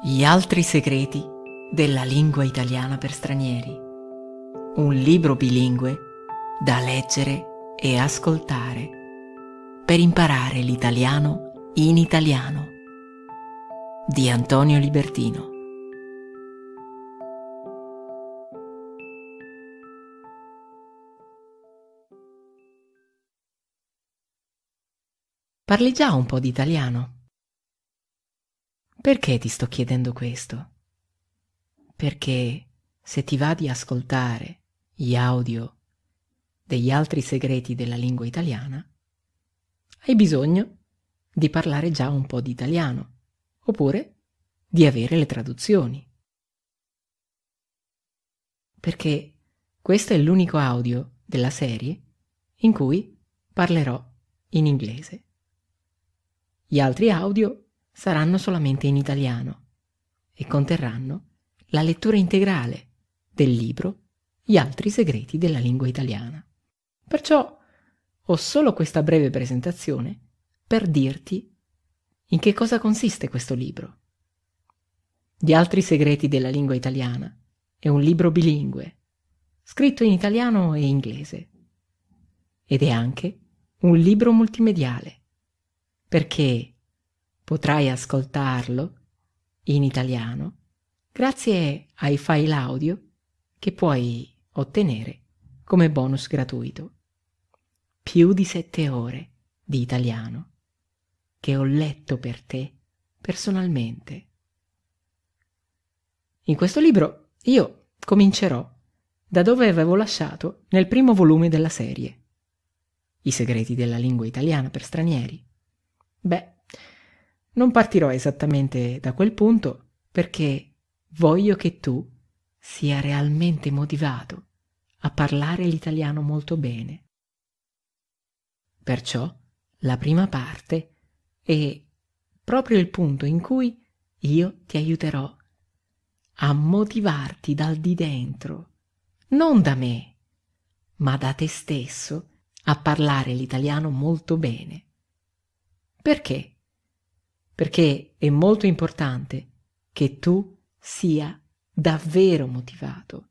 Gli altri segreti della lingua italiana per stranieri. Un libro bilingue da leggere e ascoltare per imparare l'italiano in italiano. Di Antonio Libertino. Parli già un po' di italiano. Perché ti sto chiedendo questo? Perché se ti va di ascoltare gli audio degli altri segreti della lingua italiana, hai bisogno di parlare già un po' di italiano, oppure di avere le traduzioni. Perché questo è l'unico audio della serie in cui parlerò in inglese. Gli altri audio saranno solamente in italiano e conterranno la lettura integrale del libro Gli altri segreti della lingua italiana. Perciò ho solo questa breve presentazione per dirti in che cosa consiste questo libro. Gli altri segreti della lingua italiana è un libro bilingue, scritto in italiano e inglese, ed è anche un libro multimediale, perché Potrai ascoltarlo in italiano grazie ai file audio che puoi ottenere come bonus gratuito. Più di sette ore di italiano che ho letto per te personalmente. In questo libro io comincerò da dove avevo lasciato nel primo volume della serie. I segreti della lingua italiana per stranieri. Beh, non partirò esattamente da quel punto perché voglio che tu sia realmente motivato a parlare l'italiano molto bene. Perciò la prima parte è proprio il punto in cui io ti aiuterò a motivarti dal di dentro, non da me, ma da te stesso, a parlare l'italiano molto bene. Perché? perché è molto importante che tu sia davvero motivato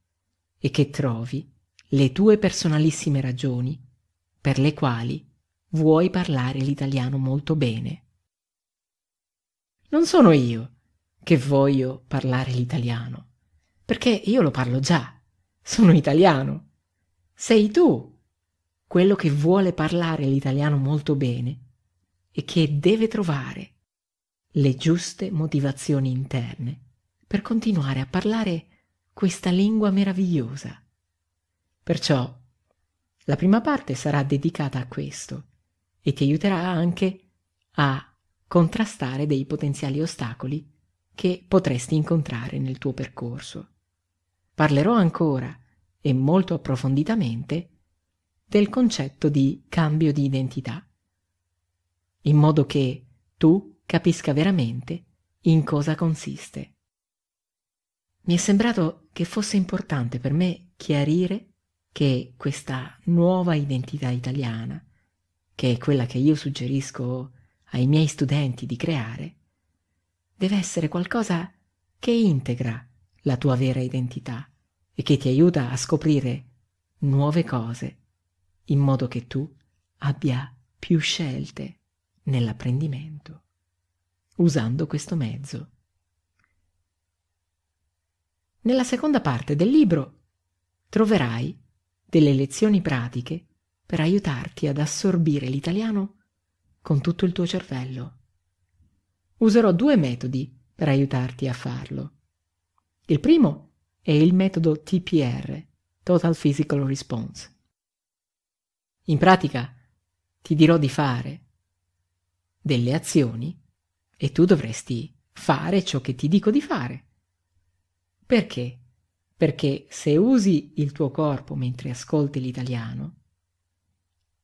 e che trovi le tue personalissime ragioni per le quali vuoi parlare l'italiano molto bene. Non sono io che voglio parlare l'italiano, perché io lo parlo già, sono italiano. Sei tu quello che vuole parlare l'italiano molto bene e che deve trovare le giuste motivazioni interne per continuare a parlare questa lingua meravigliosa. Perciò la prima parte sarà dedicata a questo e ti aiuterà anche a contrastare dei potenziali ostacoli che potresti incontrare nel tuo percorso. Parlerò ancora e molto approfonditamente del concetto di cambio di identità, in modo che tu capisca veramente in cosa consiste. Mi è sembrato che fosse importante per me chiarire che questa nuova identità italiana, che è quella che io suggerisco ai miei studenti di creare, deve essere qualcosa che integra la tua vera identità e che ti aiuta a scoprire nuove cose, in modo che tu abbia più scelte nell'apprendimento usando questo mezzo. Nella seconda parte del libro troverai delle lezioni pratiche per aiutarti ad assorbire l'italiano con tutto il tuo cervello. Userò due metodi per aiutarti a farlo. Il primo è il metodo TPR, Total Physical Response. In pratica ti dirò di fare delle azioni e tu dovresti fare ciò che ti dico di fare. Perché? Perché se usi il tuo corpo mentre ascolti l'italiano,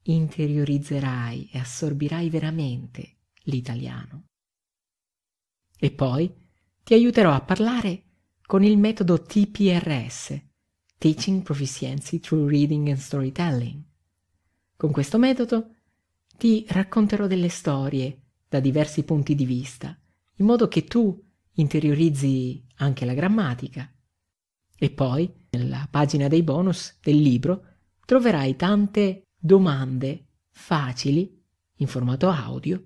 interiorizzerai e assorbirai veramente l'italiano. E poi ti aiuterò a parlare con il metodo TPRS, Teaching Proficiency Through Reading and Storytelling. Con questo metodo ti racconterò delle storie da diversi punti di vista, in modo che tu interiorizzi anche la grammatica. E poi, nella pagina dei bonus del libro, troverai tante domande facili, in formato audio,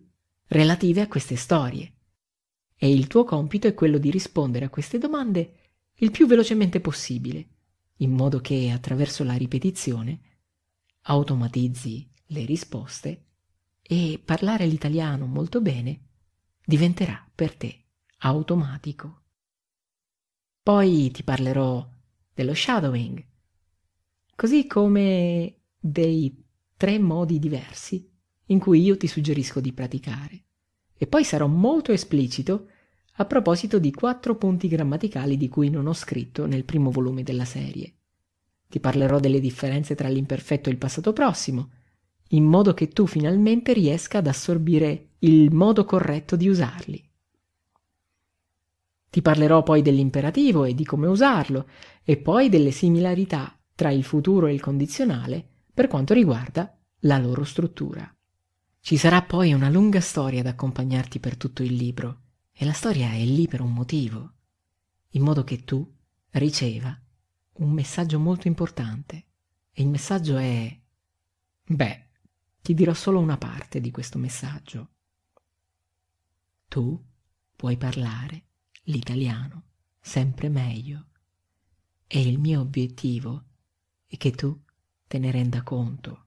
relative a queste storie. E il tuo compito è quello di rispondere a queste domande il più velocemente possibile, in modo che attraverso la ripetizione automatizzi le risposte e parlare l'italiano molto bene diventerà per te automatico. Poi ti parlerò dello shadowing, così come dei tre modi diversi in cui io ti suggerisco di praticare. E poi sarò molto esplicito a proposito di quattro punti grammaticali di cui non ho scritto nel primo volume della serie. Ti parlerò delle differenze tra l'imperfetto e il passato prossimo, in modo che tu finalmente riesca ad assorbire il modo corretto di usarli. Ti parlerò poi dell'imperativo e di come usarlo, e poi delle similarità tra il futuro e il condizionale per quanto riguarda la loro struttura. Ci sarà poi una lunga storia ad accompagnarti per tutto il libro, e la storia è lì per un motivo, in modo che tu riceva un messaggio molto importante. E il messaggio è... Beh, ti dirò solo una parte di questo messaggio. Tu puoi parlare l'italiano sempre meglio e il mio obiettivo è che tu te ne renda conto.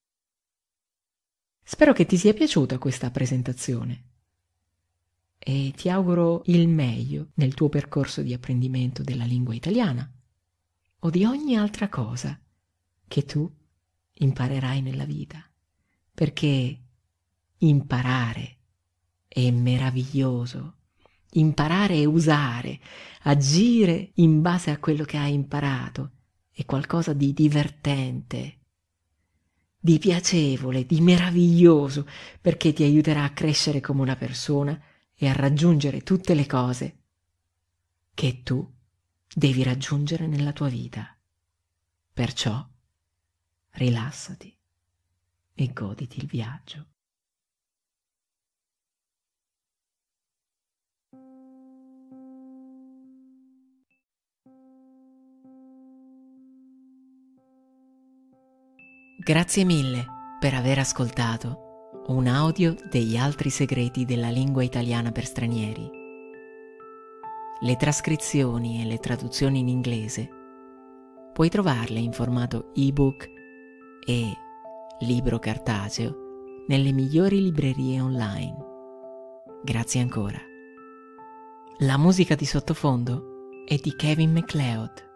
Spero che ti sia piaciuta questa presentazione e ti auguro il meglio nel tuo percorso di apprendimento della lingua italiana o di ogni altra cosa che tu imparerai nella vita perché imparare è meraviglioso. Imparare e usare, agire in base a quello che hai imparato è qualcosa di divertente, di piacevole, di meraviglioso, perché ti aiuterà a crescere come una persona e a raggiungere tutte le cose che tu devi raggiungere nella tua vita. Perciò rilassati e goditi il viaggio. Grazie mille per aver ascoltato un audio degli altri segreti della lingua italiana per stranieri. Le trascrizioni e le traduzioni in inglese puoi trovarle in formato ebook e libro cartaceo, nelle migliori librerie online. Grazie ancora. La musica di sottofondo è di Kevin MacLeod.